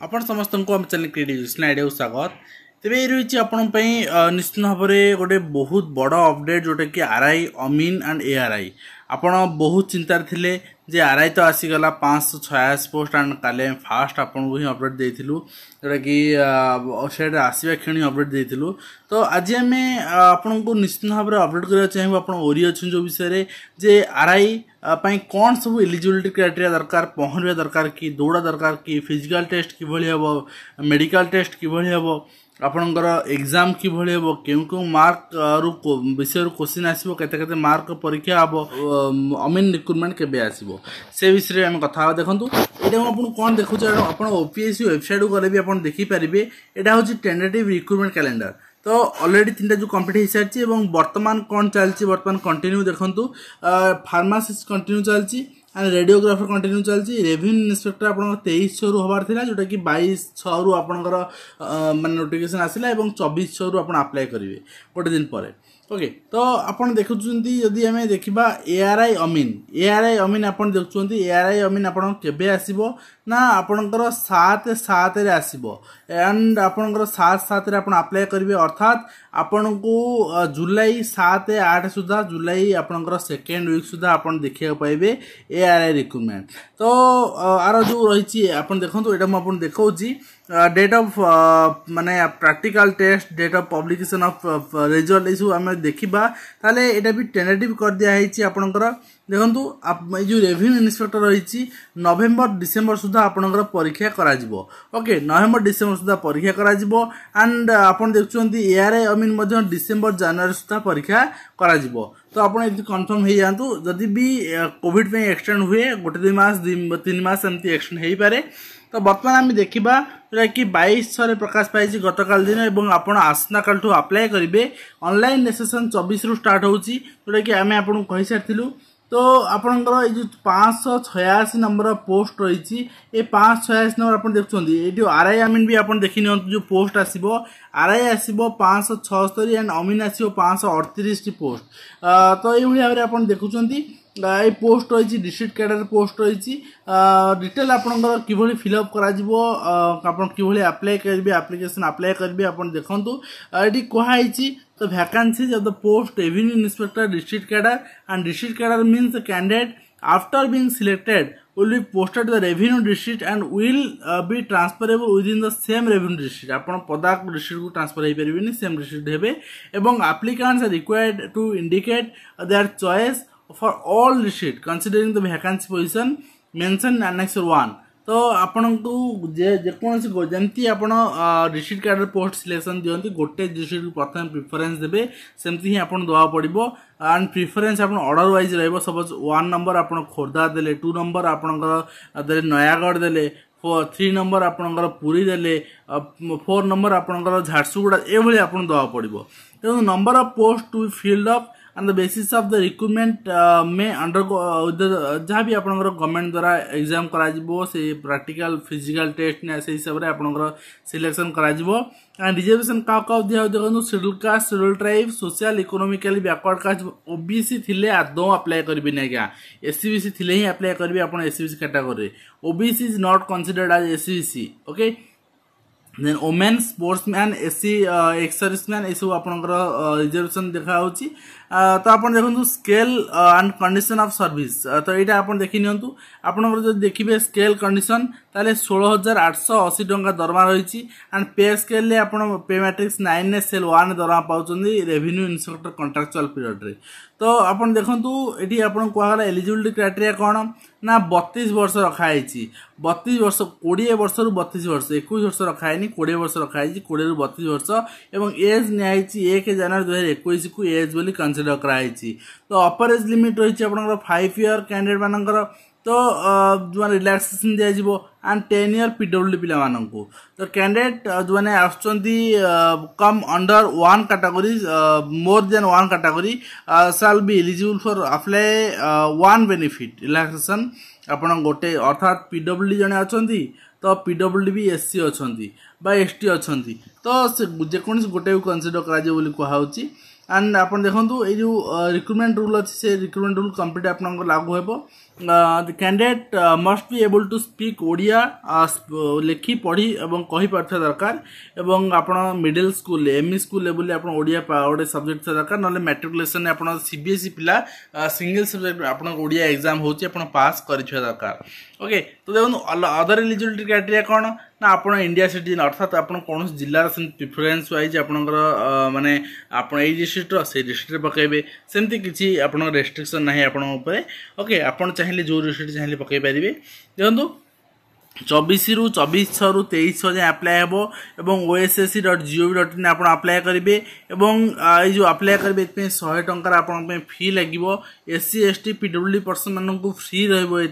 आपण समस्त को चैनल क्रीडीजूसने स्नाइडे स्वागत ତେବେ ଏଇ ରହିଛି ଆପଣଙ୍କ ପାଇଁ ନିଶ୍ଚିତ ଭାବରେ ଗୋଟେ ବହୁତ ବଡ଼ ଅପଡ଼େଟ୍ ଯେଉଁଟାକି ଆର୍ ଆଇ ଅମିନ୍ ଆଣ୍ଡ ଏ ଆର୍ ଆଇ ଆପଣ ବହୁତ ଚିନ୍ତାରେ ଥିଲେ ଯେ ଆର୍ ଆଇ ତ ଆସିଗଲା ପାଞ୍ଚଶହ ଛୟାଅଶୀ ପୋଷ୍ଟ ଆଣ୍ଡ କାଲି ଆମେ ଫାଷ୍ଟ ଆପଣଙ୍କୁ ହିଁ ଅପଡ଼େଟ୍ ଦେଇଥିଲୁ ଯେଉଁଟାକି ସେଟା ଆସିବା କ୍ଷଣି ଅପଡ଼େଟ୍ ଦେଇଥିଲୁ ତ ଆଜି ଆମେ ଆପଣଙ୍କୁ ନିଶ୍ଚିତ ଭାବରେ ଅପଡ଼େଟ୍ କରିବାକୁ ଚାହିଁବୁ ଆପଣ ଓରି ଅଛନ୍ତି ଯେଉଁ ବିଷୟରେ ଯେ ଆର୍ ଆଇ ପାଇଁ କ'ଣ ସବୁ ଏଲିଜିବିଲିଟି କ୍ରାଇଟେରିଆ ଦରକାର ପହଁରିବା ଦରକାର କି ଦୌଡ଼ା ଦରକାର କି ଫିଜିକାଲ୍ ଟେଷ୍ଟ କିଭଳି ହେବ ମେଡ଼ିକାଲ୍ ଟେଷ୍ଟ କିଭଳି ହେବ ଆପଣଙ୍କର ଏକ୍ଜାମ୍ କିଭଳି ହେବ କେଉଁ କେଉଁ ମାର୍କରୁ ବିଷୟରୁ କୋଶ୍ଚିନ୍ ଆସିବ କେତେ କେତେ ମାର୍କ ପରୀକ୍ଷା ହେବ ଅମିନ୍ ରିକ୍ରୁଟମେଣ୍ଟ କେବେ ଆସିବ ସେ ବିଷୟରେ ଆମେ କଥା ହେବା ଦେଖନ୍ତୁ ଏଇଟା ମୁଁ ଆପଣଙ୍କୁ କ'ଣ ଦେଖୁଛି ଆପଣ ଓ ପି ଏସ୍ ସି ୱେବସାଇଟ୍କୁ ଗଲେ ବି ଆପଣ ଦେଖିପାରିବେ ଏଇଟା ହେଉଛି ଟେଣ୍ଡେଟିଭ୍ ରିକ୍ରୁଟମେଣ୍ଟ କ୍ୟାଲେଣ୍ଡର ତ ଅଲରେଡ଼ି ତିନିଟା ଯେଉଁ କମ୍ପ୍ଲିଟ୍ ହୋଇସାରିଛି ଏବଂ ବର୍ତ୍ତମାନ କ'ଣ ଚାଲିଛି ବର୍ତ୍ତମାନ କଣ୍ଟିନ୍ୟୁ ଦେଖନ୍ତୁ ଫାର୍ମାସିଷ୍ଟ କଣ୍ଟିନ୍ୟୁ ଚାଲିଛି ଆଣ୍ଡ ରେଡ଼ିଓଗ୍ରାଫର କଣ୍ଟିନ୍ୟୁ ଚାଲିଛି ରେଭିନ୍ୟୁ ଇନ୍ସପେକ୍ଟର ଆପଣଙ୍କର ତେଇଶ ଛଅରୁ ହେବାର ଥିଲା ଯେଉଁଟାକି ବାଇଶ ଛଅରୁ ଆପଣଙ୍କର ମାନେ ନୋଟିଫିକେସନ୍ ଆସିଲା ଏବଂ ଚବିଶ ଛଅରୁ ଆପଣ ଆପ୍ଲାଏ କରିବେ ଗୋଟେ ଦିନ ପରେ ওকে ତ ଆପଣ ଦେଖୁଛନ୍ତି ଯଦି ଆମେ ଦେଖିବା ଏଆର୍ ଆଇ ଅମିନ୍ ଏଆର୍ ଆଇ ଅମିନ୍ ଆପଣ ଦେଖୁଛନ୍ତି ଏଆର୍ ଆଇ ଅମିନ୍ ଆପଣ କେବେ ଆସିବ ନା ଆପଣଙ୍କର ସାତ ସାତରେ ଆସିବ ଆଣ୍ଡ ଆପଣଙ୍କର ସାତ ସାତରେ ଆପଣ ଆପ୍ଲାଏ କରିବେ ଅର୍ଥାତ୍ ଆପଣଙ୍କୁ ଜୁଲାଇ ସାତ ଆଠ ସୁଦ୍ଧା ଜୁଲାଇ ଆପଣଙ୍କର ସେକେଣ୍ଡ ୱିକ୍ ସୁଦ୍ଧା ଆପଣ ଦେଖିବାକୁ ପାଇବେ ଏଆର୍ ଆଇ ରିକ୍ରୁଟମେଣ୍ଟ ତ ଆର ଯେଉଁ ରହିଛି ଆପଣ ଦେଖନ୍ତୁ ଏଇଟା ମୁଁ ଆପଣ ଦେଖାଉଛି डेट uh, ऑफ uh, माने practical test date of publication of result ये सब आम देखा ताले एटा भी टेनेटिव कर दिया है आपणकर देखु ये रेवेन्यू इन्स्पेक्टर रही नवेम्बर डिसेम्बर सुधा आपणकर परीक्षा कराଯିब ओके नवेम्बर डिसेम्बर सुधा परीक्षा कराଯିब एंड आपण देखुंत एआर आई मीन डिसेम्बर जानुआरी सुधा परीक्षा କରାଯିବ ତ ଆପଣ ଏମିତି କନଫର୍ମ ହେଇଯାଆନ୍ତୁ ଯଦି ବି କୋଭିଡ଼ ପାଇଁ ଏକ୍ସଟେଣ୍ଡ ହୁଏ ଗୋଟେ ଦୁଇ ମାସ ତିନି ମାସ ଏମିତି ଏକ୍ସଟେଣ୍ଡ ହେଇପାରେ ତ ବର୍ତ୍ତମାନ ଆମେ ଦେଖିବା ଯେଉଁଟାକି ବାଇଶଶହରେ ପ୍ରକାଶ ପାଇଛି ଗତକାଲି ଦିନ ଏବଂ ଆପଣ ଆସନ୍ତାକାଲିଠୁ ଆପ୍ଲାଏ କରିବେ ଅନଲାଇନ୍ ରେଜିଷ୍ଟ୍ରେସନ୍ ଚବିଶରୁ ଷ୍ଟାର୍ଟ ହେଉଛି ଯେଉଁଟାକି ଆମେ ଆପଣଙ୍କୁ କହିସାରିଥିଲୁ তো আপনার এই যে পাঁচশো ছয়াশি নম্বর পোস্ট রয়েছে এই পাঁচশো ছয়াশি নম্বর আপনার দেখুন এটি আরআই আমিন বি আপনার দেখি নিহত যে পোস্ট আসব ଆର୍ଆଇ ଆସିବ ପାଞ୍ଚଶହ ଛଅସ୍ତରୀ ଆଣ୍ଡ ଅମିନ ଆସିବ ପାଞ୍ଚଶହ ଅଠତିରିଶଟି ପୋଷ୍ଟ ତ ଏଇଭଳି ଭାବରେ ଆପଣ ଦେଖୁଛନ୍ତି এই পোস্ট রয়েছে ডিস্ট্রিক্ট ক্যাডার পোস্ট রয়েছে ডিটেল আপনার কিভাবে ফিল আপ করা আপনার কিভাবে আপ্লাই করবে আপ্লিকেসন আপ্লাই করবে আপনার দেখুন এটি কুহাইছি the vacancies of the post revenue inspector district cadre and district cadre means the candidate after being selected will be posted to the revenue district and will uh, be transferable within the same revenue district ଆପଣ ପଦା district କୁ transfer ହେଇପାରିବେନି same district ହେବେ applicants are required to indicate their choice for all district considering the vacancy position mentioned in annex 1 ତ ଆପଣଙ୍କୁ ଯେ ଯେକୌଣସି ଯେମିତି ଆପଣ ଡିଷ୍ଟ୍ରିକ୍ଟ କାର୍ଡ଼ରେ ପୋଷ୍ଟ ସିଲେକ୍ସନ୍ ଦିଅନ୍ତି ଗୋଟେ ଡିଷ୍ଟ୍ରିକ୍ଟକୁ ପ୍ରଥମେ ପ୍ରିଫରେନ୍ସ ଦେବେ ସେମିତି ହିଁ ଆପଣ ଦେବାକୁ ପଡ଼ିବ ଆଣ୍ଡ ପ୍ରିଫରେନ୍ସ ଆପଣ ଅର୍ଡ଼ର ୱାଇଜ୍ ରହିବ ସପୋଜ୍ ୱାନ୍ ନମ୍ବର ଆପଣ ଖୋର୍ଦ୍ଧା ଦେଲେ ଟୁ ନମ୍ବର ଆପଣଙ୍କର ଦେଲେ ନୟାଗଡ଼ ଦେଲେ থ্রি নম্বর আপনার পুরী দেলে ফোর নম্বর আপনার ঝারসুগুড়া এভাবে আপনার দেওয়া পড়ব তেমন number of post to field of on the basis of the recruitment में अंडर जहाँ भी आप गवर्नमेंट द्वारा एग्जाम कर से प्राक्टिकाल फिजिकाल टेस्ट ने से हिसाब से आपंकर सिलेक्शन कर रिजर्वेशन क्या क्या दिया देखो schedule caste schedule tribe social economically backward caste सी थे आदौ आप्लाय करें आज्ञा सी थे ही आप्लाय करेंगे आप SCBC category OBC is not considered as S C okay then women sportsman ଏସି ଏକ୍ସର୍ଭିସମ୍ୟାନ୍ ଏସବୁ ଆପଣଙ୍କର ରିଜର୍ଭେସନ୍ ଦେଖାହେଉଛି ତ ଆପଣ ଦେଖନ୍ତୁ scale and condition of service ତ ଏଇଟା ଆପଣ ଦେଖିନିଅନ୍ତୁ ଆପଣଙ୍କର ଯଦି ଦେଖିବେ ସ୍କେଲ୍ କଣ୍ଡିସନ୍ ତାହେଲେ ଷୋହଳ ହଜାର ଆଠଶହ ଅଶୀ ଟଙ୍କା ଦରମା ରହିଛି ଆଣ୍ଡ ପେ ସ୍କେଲ୍ରେ ଆପଣ ପେ ମାଟ୍ରିକ୍ସ ନାଇନ୍ରେ ସେଲ୍ ୱାନ୍ ଦରମା ପାଉଛନ୍ତି ରେଭିନ୍ୟୁ ଇନ୍ସପେକ୍ଟର କଣ୍ଟ୍ରାକ୍ଚୁଆଲ୍ ପିରିୟଡ଼ରେ ତ ଆପଣ ଦେଖନ୍ତୁ ଏଠି ଆପଣଙ୍କୁ କୁହାଗଲା ଏଲିଜିବିଲିଟି କ୍ରାଇଟେରିଆ କ'ଣ ନା ବତିଶ ବର୍ଷ ରଖାହେଇଛି ବତିଶ ବର୍ଷ କୋଡ଼ିଏ ବର୍ଷରୁ ବତିଶ ବର୍ଷ ଏକୋଇଶ ବର୍ଷ ରଖାହେଇନି କୋଡ଼ିଏ ବର୍ଷ ରଖାହେଇଛି କୋଡ଼ିଏରୁ ବତିଶ ବର୍ଷ ଏବଂ ଏଜ୍ ନିଆହେଇଛି ଏକ ଜାନୁଆରୀ ଦୁଇହଜାର ଏକୋଇଶକୁ ଏଜ୍ ବୋଲି କନସିଡ଼ର କରାହେଇଛି ତ ଅପର ଏଜ୍ ଲିମିଟ୍ ରହିଛି ଆପଣଙ୍କର ଫାଇଭ୍ ଇୟର୍ କ୍ୟାଣ୍ଡିଡେଟ୍ ମାନଙ୍କର ତ ଯେଉଁମାନେ ରିଲାକ୍ସେସନ୍ ଦିଆଯିବ and ten year P W ପିଲାମାନଙ୍କୁ ତ କ୍ୟାଣ୍ଡିଡେଟ୍ ଯେଉଁମାନେ ଆସୁଛନ୍ତି come under one category more than one category shall be eligible for apply one benefit relaxation ଆପଣ ଗୋଟେ ଅର୍ଥାତ୍ ପି ଡବ୍ଲୁ ଡ଼ି ଜଣେ ଅଛନ୍ତି ତ ପି ଡବ୍ଲୁ ଡି ବି ଏସ୍ ସି ଅଛନ୍ତି ବା ଏସ୍ ଟି ଅଛନ୍ତି ତ ସେ ଯେକୌଣସି ଗୋଟେକୁ କନସିଡ଼ର କରାଯିବ ବୋଲି କୁହାହେଉଛି ଆଣ୍ଡ ଆପଣ ଦେଖନ୍ତୁ ଏଇ ଯେଉଁ ରିକ୍ରୁଟମେଣ୍ଟ ରୁଲ୍ ଅଛି ସେ ରିକ୍ରୁଟମେଣ୍ଟ ରୁଲ୍ କମ୍ପ୍ଲିଟ୍ ଆପଣଙ୍କର ଲାଗୁ ହେବ the candidate must be able to speak odia ଲେଖି ପଢ଼ି ଏବଂ କହିପାରୁଥିବା ଦରକାର ଏବଂ ଆପଣ ମିଡିଲ୍ ସ୍କୁଲ ଏମ୍ଇ ସ୍କୁଲ ଲେବୁଲରେ ଆପଣ ଓଡ଼ିଆ ଗୋଟେ ସବଜେକ୍ଟ ଥିବା ଦରକାର ନହେଲେ ମାଟ୍ରିକୁଲେସନରେ ଆପଣ ସିବିଏସ୍ଇ ପିଲା ସିଙ୍ଗିଲ୍ ସବଜେକ୍ଟ ଆପଣଙ୍କ ଓଡ଼ିଆ ଏକ୍ଜାମ୍ ହେଉଛି ଆପଣ ପାସ୍ କରିଥିବା ଦରକାର ଓକେ ତ ଦେଖନ୍ତୁ ଅଦର ଏଲିଜିବିଲିଟି କ୍ରାଇଟେରିଆ କ'ଣ ନା ଆପଣ ଇଣ୍ଡିଆ ସିଟିଜେନ୍ ଅର୍ଥାତ୍ ଆପଣ କୌଣସି ଜିଲ୍ଲାର ସେମିତି ପ୍ରିଫରେନ୍ସ ୱାଇଜ୍ ଆପଣଙ୍କର ମାନେ ଆପଣ ଏଇ ଡିଷ୍ଟ୍ରିକ୍ଟର ସେଇ ଡିଷ୍ଟ୍ରିକ୍ଟରେ ପକାଇବେ ସେମିତି କିଛି ଆପଣଙ୍କ ରେଷ୍ଟ୍ରିକ୍ସନ୍ ନାହିଁ ଆପଣଙ୍କ ଉପରେ ଓକେ ଆପଣ ଚାହିଁଲେ ଯେଉଁ ଡିଷ୍ଟ୍ରିକ୍ଟ ଚାହିଁଲେ ପକାଇ ପାରିବେ ଦେଖନ୍ତୁ ଚବିଶରୁ ଚବିଶରୁ ତେଇଶ ଯାଏଁ ଆପ୍ଲାଏ ହେବ ଏବଂ O S S C dot GOV dot in ଆପଣ ଆପ୍ଲାଏ କରିବେ ଏବଂ ଏଇ ଯେଉଁ ଆପ୍ଲାଏ କରିବେ ଏଥିପାଇଁ ଶହେ ଟଙ୍କାର ଆପଣଙ୍କ ପାଇଁ ଫି ଲାଗିବ S C S T P W D ପର୍ସନ୍ମାନଙ୍କୁ ଫ୍ରି ରହିବ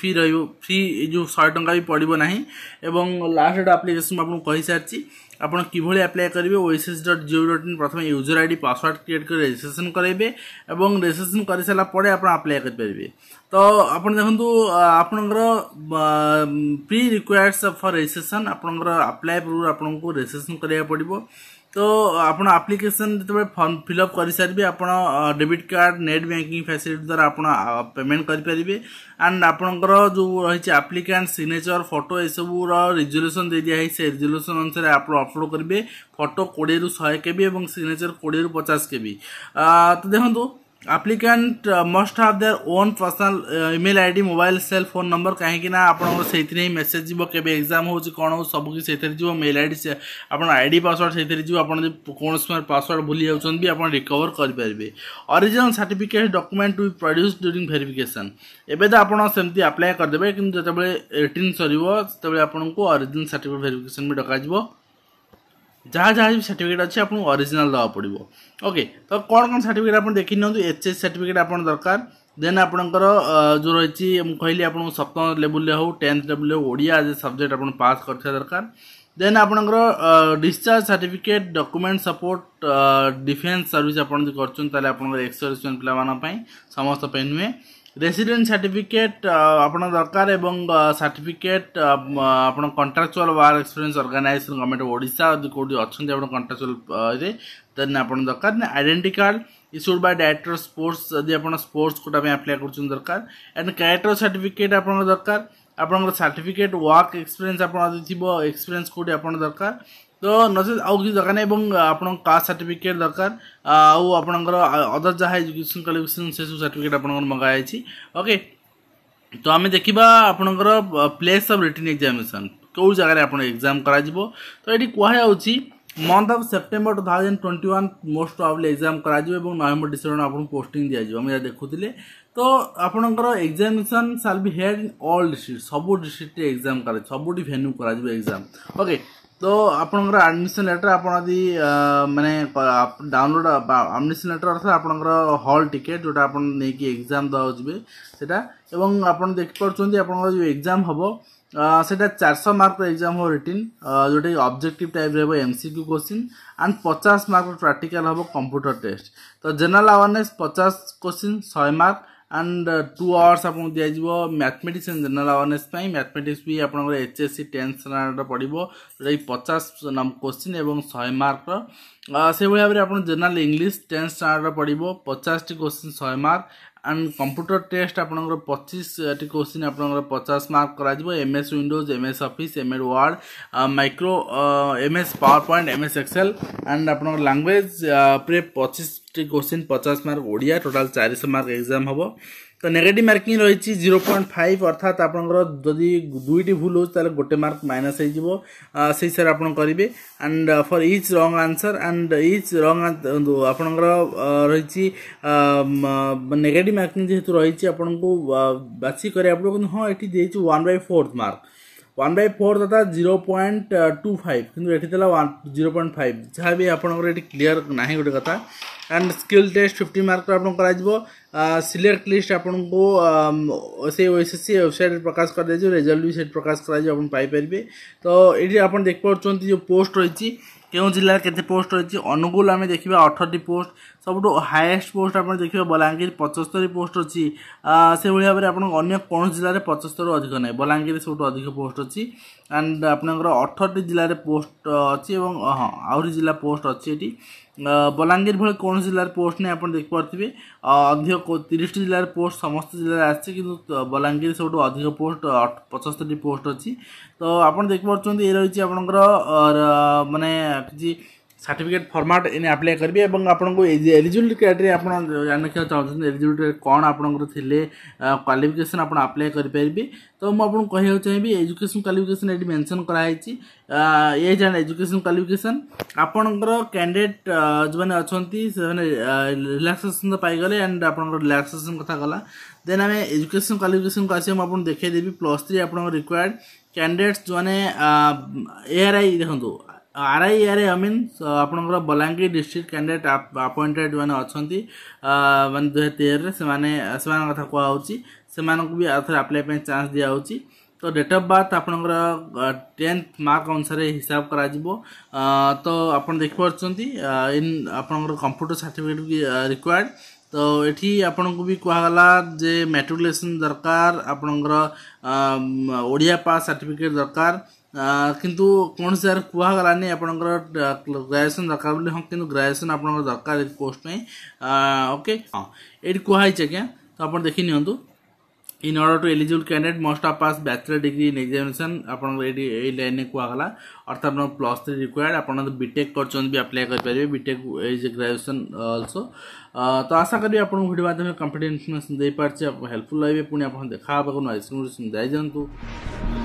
ଫି ରହିବ ଫ୍ରି ଏଇ ଯେଉଁ ଶହେ ଟଙ୍କା ବି ପଡ଼ିବ ନାହିଁ ଏବଂ ଲାଷ୍ଟ ଡେଟ୍ ଆପ୍ଲିକେସନ୍ ଆପଣଙ୍କୁ କହିସାରିଛି ଆପଣ କିଭଳି ଆପ୍ଲାଏ କରିବେ OSS dot GO dot in ପ୍ରଥମେ user I D password create କରି ରେଜିଷ୍ଟ୍ରେସନ୍ କରାଇବେ ଏବଂ ରେଜିଷ୍ଟ୍ରେସନ୍ କରିସାରିଲା ପରେ ଆପଣ ଆପ୍ଲାଏ କରିପାରିବେ ତ ଆପଣ ଦେଖନ୍ତୁ ଆପଣଙ୍କର ପ୍ରି ରିକ୍ୱାର୍ଡ଼ସ୍ ଫର୍ ରେଜିଷ୍ଟ୍ରେସନ୍ ଆପଣଙ୍କର ଆପ୍ଲାଏ ପୂର୍ବରୁ ଆପଣଙ୍କୁ ରେଜିଷ୍ଟ୍ରେସନ୍ କରିବାକୁ ପଡ଼ିବ ତ ଆପଣ ଆପ୍ଲିକେସନ୍ ଯେତେବେଳେ ଫର୍ମ ଫିଲ୍ଅପ୍ କରିସାରିବେ ଆପଣ debit card net banking facility ଦ୍ୱାରା ଆପଣ ପେମେଣ୍ଟ କରିପାରିବେ ଆଣ୍ଡ ଆପଣଙ୍କର ଯେଉଁ ରହିଛି ଆପ୍ଲିକାଣ୍ଟ ସିଗ୍ନେଚର୍ ଫଟୋ ଏସବୁର ରିଜୁଲେସନ୍ ଦେଇ ଦିଆହେଇଛି ସେ ରିଜୁଲେସନ୍ ଅନୁସାରେ ଆପଣ ଅପଲୋଡ଼ କରିବେ ଫଟୋ କୋଡ଼ିଏରୁ ଶହେ କେବି ଏବଂ ସିଗ୍ନେଚର୍ କୋଡ଼ିଏରୁ ପଚାଶ କେବି ତ ଦେଖନ୍ତୁ applicant must have their own personal email I D mobile cell phone number କାହିଁକିନା ଆପଣଙ୍କର ସେଇଥିରେ ହିଁ ମେସେଜ୍ ଯିବ କେବେ ଏକ୍ଜାମ୍ ହେଉଛି କ'ଣ ହେଉଛି ସବୁ କିଛି ସେଇଥିରେ ଯିବ ମେଲ୍ ଆଇ ଡ଼ି ଆପଣ ଆଇ ଡ଼ି ପାସୱାର୍ଡ଼ ସେଇଥିରେ ଯିବ ଆପଣ ଯଦି କୌଣସି ସମୟରେ ପାସୱାର୍ଡ଼ ଭୁଲି ଯାଉଛନ୍ତି ବି ଆପଣ ରିକଭର କରିପାରିବେ original certificate document to produce during verification ଏବେ ତ ଆପଣ ସେମିତି ଆପ୍ଲାଏ କରିଦେବେ କିନ୍ତୁ ଯେତେବେଳେ ଏଟିନ୍ ସରିବ ସେତେବେଳେ ଆପଣଙ୍କୁ ଅରିଜିନାଲ୍ ସାର୍ଟିଫିକେଟ୍ ଭେରିଫିକେସନ୍ ବି ଡକାଯିବ ଯାହା ଯାହା ବି ସାର୍ଟିଫିକେଟ୍ ଅଛି ଆପଣଙ୍କୁ ଅରିଜିନାଲ୍ ଦେବାକୁ ପଡ଼ିବ ଓକେ ତ କ'ଣ କ'ଣ ସାର୍ଟିଫିକେଟ୍ ଆପଣ ଦେଖି ନିଅନ୍ତୁ ଏଚ୍ ଏସ୍ ସାର୍ଟିଫିକେଟ୍ ଆପଣ ଦରକାର ଦେନ୍ ଆପଣଙ୍କର ଯେଉଁ ରହିଛି ମୁଁ କହିଲି ଆପଣଙ୍କୁ ସପ୍ତମ ଲେବୁଲ୍ରେ ହେଉ ଟେନ୍ଥ ଲେବୁଲ୍ରେ ହେଉ ଓଡ଼ିଆ ଆଜ୍ ଏ ସବଜେକ୍ଟ ଆପଣ ପାସ୍ କରିଥିବା ଦରକାର ଦେନ୍ ଆପଣଙ୍କର discharge certificate document support defence service ଆପଣ ଯଦି କରୁଛନ୍ତି ତାହେଲେ ଆପଣଙ୍କର ଏକ୍ସ ସର୍ଭିସମ୍ୟାନ୍ ପିଲାମାନଙ୍କ ପାଇଁ ସମସ୍ତ ପାଇଁ ନୁହେଁ ରେସିଡେଣ୍ଟ ସାର୍ଟିଫିକେଟ୍ ଆପଣ ଦରକାର ଏବଂ ସାର୍ଟିଫିକେଟ୍ ଆପଣ contractual work experience organisation government Odisha ଯଦି କେଉଁଠି ଅଛନ୍ତି ଆପଣ କଣ୍ଟ୍ରାକ୍ଚୁଆଲ୍ରେ ଦେନ୍ ଆପଣ ଦରକାର identity card issued by director sports যদি আপনার স্পোর্টস কোটা আপ্লাই করছেন দরকার অ্যান্ড ক্যারেক্টর সার্টিফিকেট আপনার দরকার আপনার সার্টিফিকেট ওয়ার্ক এক্সপিরিয়েন্স আপনার যদি থাকবে এক্সপিরিয়েন্স কোটি আপনার দরকার ତ ନଚେତ୍ ଆଉ କିଛି ଦରକାର ନାହିଁ ଏବଂ ଆପଣଙ୍କ କାଷ୍ଟ ସାର୍ଟିଫିକେଟ୍ ଦରକାର ଆଉ ଆପଣଙ୍କର ଅଦର ଯାହା ଏଜୁକେସନ୍ କ୍ୱାଲିଫିକେସନ୍ ସେସବୁ ସାର୍ଟିଫିକେଟ୍ ଆପଣଙ୍କର ମଗାଯାଇଛି ଓକେ ତ ଆମେ ଦେଖିବା ଆପଣଙ୍କର ପ୍ଲେସ୍ ଅଫ୍ ରିଟିନ୍ ଏକ୍ଜାମିନେସନ୍ କେଉଁ ଜାଗାରେ ଆପଣ ଏକ୍ଜାମ୍ କରାଯିବ ତ ଏଠି କୁହାଯାଉଛି month of September two thousand twenty one most probably exam କରାଯିବ ଏବଂ ନଭେମ୍ବର ଡିସେମ୍ବର ଆପଣଙ୍କୁ ପୋଷ୍ଟିଂ ଦିଆଯିବ ଆମେ ଯାହା ଦେଖୁଥିଲେ ତ ଆପଣଙ୍କର examination shall be held in all district ସବୁ ଡିଷ୍ଟ୍ରିକ୍ଟରେ ଏକ୍ଜାମ୍ କରାଯିବ ସବୁଠି ଭେନ୍ୟୁ କରାଯିବ ଏକ୍ଜାମ୍ ଓକେ ତ ଆପଣଙ୍କର ଆଡ଼ମିସନ୍ ଲେଟର୍ ଆପଣ ଯଦି ମାନେ ଡାଉନଲୋଡ଼ ଆଡ଼ମିସନ୍ ଲେଟର୍ ଅର୍ଥାତ୍ ଆପଣଙ୍କର ହଲ୍ ଟିକେଟ୍ ଯେଉଁଟା ଆପଣ ନେଇକି ଏକ୍ଜାମ୍ ଦେବାକୁ ଯିବେ ସେଇଟା ଏବଂ ଆପଣ ଦେଖିପାରୁଛନ୍ତି ଆପଣଙ୍କର ଯେଉଁ ଏକ୍ଜାମ୍ ହେବ ସେଇଟା ଚାରିଶହ ମାର୍କର ଏକ୍ଜାମ୍ ହେବ ରିଟିନ୍ ଯେଉଁଟାକି ଅବଜେକ୍ଟିଭ୍ ଟାଇପ୍ ରହିବ M C Q question and ପଚାଶ ମାର୍କର ପ୍ରାକ୍ଟିକାଲ୍ ହେବ କମ୍ପ୍ୟୁଟର ଟେଷ୍ଟ ତ ଜେନେରାଲ୍ ଆୱାରନେସ୍ ପଚାଶ କୋଶ୍ଚିନ୍ ଶହେ ମାର୍କ ଆଣ୍ଡ ଟୁ ଆୱାର୍ସ ଆପଣଙ୍କୁ ଦିଆଯିବ ମ୍ୟାଥମେଟିକ୍ସ ଇନ୍ ଜେନେରାଲ ଆୱାରନେସ୍ ପାଇଁ ମ୍ୟାଥମେଟିକ୍ସ ବି ଆପଣଙ୍କର ଏଚ୍ ଏସ୍ ସି ଟେନ୍ଥ ଷ୍ଟାଣ୍ଡାର୍ଡ଼ର ପଡ଼ିବ ଯେଉଁଟାକି ପଚାଶ କୋଶ୍ଚିନ୍ ଏବଂ ଶହେ ମାର୍କର ସେଭଳି ଭାବରେ ଆପଣ ଜେନେରାଲ ଇଂଲିଶ ଟେନ୍ଥ ଷ୍ଟାଣ୍ଡାର୍ଡ଼ର ପଡ଼ିବ ପଚାଶଟି କୋଶ୍ଚିନ୍ ଶହେ ମାର୍କ અને કમ્પ્યુટર ટેસ્ટ આપણો 25 ટી ક્વેશ્ચન આપણો 50 માર્ક કરાજીબો MS Windows MS Office MS Word Micro MS PowerPoint MS Excel અને આપણો લેંગ્વેજ પ્રે 25 ટી question 50 mark Odia total 400 mark exam હબો তো নেগেটিভ মার্কিং রয়েছে জিরো পয়েন্ট ফাইভ অর্থাৎ আপনার যদি দুইটি ভুল হচ্ছে তাহলে গোটে মার্ক মাইনাস হয়ে যাব সেই হিসাবে আপনার করবে and for each wrong answer and each wrong আপনার রয়েছে নেগেটিভ মার্কিং যেহেতু রয়েছে আপনার বাছি করা পড়ব কিন্তু হ্যাঁ এটি দিয়েছি one by fourth mark one by four দাদা জিরো পয়েন্ট টু ফাইভ কিন্তু এটি দেলা ওয়ান জিরো পয়েন্ট ফাইভ ଯାହା ବି ଆପଣଙ୍କର ଏଠି କ୍ଲିଅର୍ ନାହିଁ ଗୋଟେ କଥା ଆଣ୍ଡ ସ୍କିଲ୍ ଟେଷ୍ଟ ଫିଫ୍ଟି ମାର୍କର ଆପଣଙ୍କର କରାଯିବ सिलेक्ट लिस्ट ଆପଣଙ୍କୁ ସେ ଓଏସ୍ଏସ୍ସି ୱେବସାଇଟ୍ରେ ପ୍ରକାଶ କରାଯାଇଛି ରେଜଲ୍ଟ ବି ସେଠି ପ୍ରକାଶ କରାଯିବ ଆପଣ ପାଇପାରିବେ ତ ଏଠି ଆପଣ ଦେଖିପାରୁଛନ୍ତି ଯେଉଁ ପୋଷ୍ଟ ରହିଛି କେଉଁ ଜିଲ୍ଲାରେ କେତେ ପୋଷ୍ଟ ରହିଛି ଅନୁଗୁଳ ଆମେ ଦେଖିବା ଅଠରଟି ପୋଷ୍ଟ ସବୁଠୁ ହାଏଷ୍ଟ ପୋଷ୍ଟ ଆପଣ ଦେଖିବେ ବଲାଙ୍ଗୀର ପଞ୍ଚସ୍ତରୀ ପୋଷ୍ଟ ଅଛି ସେଭଳି ଭାବରେ ଆପଣଙ୍କ ଅନ୍ୟ କୌଣସି ଜିଲ୍ଲାରେ ପଞ୍ଚସ୍ତରୀରୁ ଅଧିକ ନାହିଁ ବଲାଙ୍ଗୀରରେ ସବୁଠୁ ଅଧିକ ପୋଷ୍ଟ ଅଛି ଆଣ୍ଡ ଆପଣଙ୍କର ଅଠରଟି ଜିଲ୍ଲାରେ ପୋଷ୍ଟ ଅଛି ଏବଂ ହଁ ଆହୁରି ଜିଲ୍ଲା ପୋଷ୍ଟ ଅଛି ଏଠି ବଲାଙ୍ଗୀର ଭଳି କୌଣସି ଜିଲ୍ଲାରେ ପୋଷ୍ଟ ନାହିଁ ଆପଣ ଦେଖିପାରୁଥିବେ ଅଧିକ ତିରିଶଟି ଜିଲ୍ଲାରେ ପୋଷ୍ଟ ସମସ୍ତ ଜିଲ୍ଲାରେ ଆସିଛି କିନ୍ତୁ ବଲାଙ୍ଗୀର ସବୁଠୁ ଅଧିକ ପୋଷ୍ଟ ପଞ୍ଚସ୍ତରୀ ପୋଷ୍ଟ ଅଛି ତ ଆପଣ ଦେଖିପାରୁଛନ୍ତି ଏ ରହିଛି ଆପଣଙ୍କର ମାନେ କିଛି सर्टिफिकेट फर्माट इन आप्लाय करेंगे और आपको एलिजिबिलिटी क्राइटेरिया आप जानवाक चाहते एलिजिबिलिटी कौन आपर थे क्वाफिकेसन आप आप्लाय करेंगे तो मुझे कहना चाहिए एजुकेशन क्वाफिकेसन ये मेनसन कराई एज एंड एजुकेशन क्वाफिकेसन आपणकर कैंडिडेट जो मैंने अच्छा से रिलाक्सेसन तो पाईगले एंड आप रिलाक्सेसन कथा गला देन आम एजुकेशन क्वालिफिकेसन को आसो मुझे देखदेवी प्लस थ्री आप रिक्वयर्ड कैंडिडेट्स जो मैंने ए आर आई देखो R I R I mean ଆପଣଙ୍କର ବଲାଙ୍ଗୀର ଡିଷ୍ଟ୍ରିକ୍ଟ କ୍ୟାଣ୍ଡିଡେଟ୍ ଆପଏଣ୍ଟେଡ଼୍ ମାନେ ଅଛନ୍ତି ମାନେ ଦୁଇହଜାର ତେରରେ ସେମାନେ ସେମାନଙ୍କ କଥା କୁହାହେଉଛି ସେମାନଙ୍କୁ ବି ଆଉଥରେ ଆପ୍ଲାଏ ପାଇଁ ଚାନ୍ସ ଦିଆହେଉଛି ତ ଡେଟ୍ ଅଫ୍ ବାର୍ଥ ଆପଣଙ୍କର ଟେନ୍ଥ ମାର୍କ ଅନୁସାରେ ହିସାବ କରାଯିବ ତ ଆପଣ ଦେଖିପାରୁଛନ୍ତି ଇନ୍ ଆପଣଙ୍କର କମ୍ପ୍ୟୁଟର ସାର୍ଟିଫିକେଟ୍ ବି ରିକ୍ୱାର୍ଡ଼ ତ ଏଠି ଆପଣଙ୍କୁ ବି କୁହାଗଲା ଯେ ମ୍ୟାଟ୍ରିକୁଲେସନ୍ ଦରକାର ଆପଣଙ୍କର ଓଡ଼ିଆ ପାସ୍ ସାର୍ଟିଫିକେଟ୍ ଦରକାର କିନ୍ତୁ कौन ଯାହାର କୁହାଗଲାନି ଆପଣଙ୍କର ଗ୍ରାଜୁଏସନ୍ ଦରକାର ବୋଲି ହଁ କିନ୍ତୁ ଗ୍ରାଜୁଏସନ୍ ଆପଣଙ୍କର ଦରକାର କୋର୍ସ ପାଇଁ ଓକେ ହଁ ଏଇଠି କୁହାହେଇଛି ଆଜ୍ଞା ତ ଆପଣ ଦେଖି in order to eligible candidate must a pass bachelor degree in examination आप लाइन में कहगला अर्थात आप प्लस थ्री रिक्वयर्ड आप बीटेक कर आप्लाय करेंगे BTech as a graduation also तो आशा करी आप भिडियो माध्यम कंप्लीट इनफर्मेसन दे पारे हेल्पफुल रही पुणी आप देखा नुआ जाए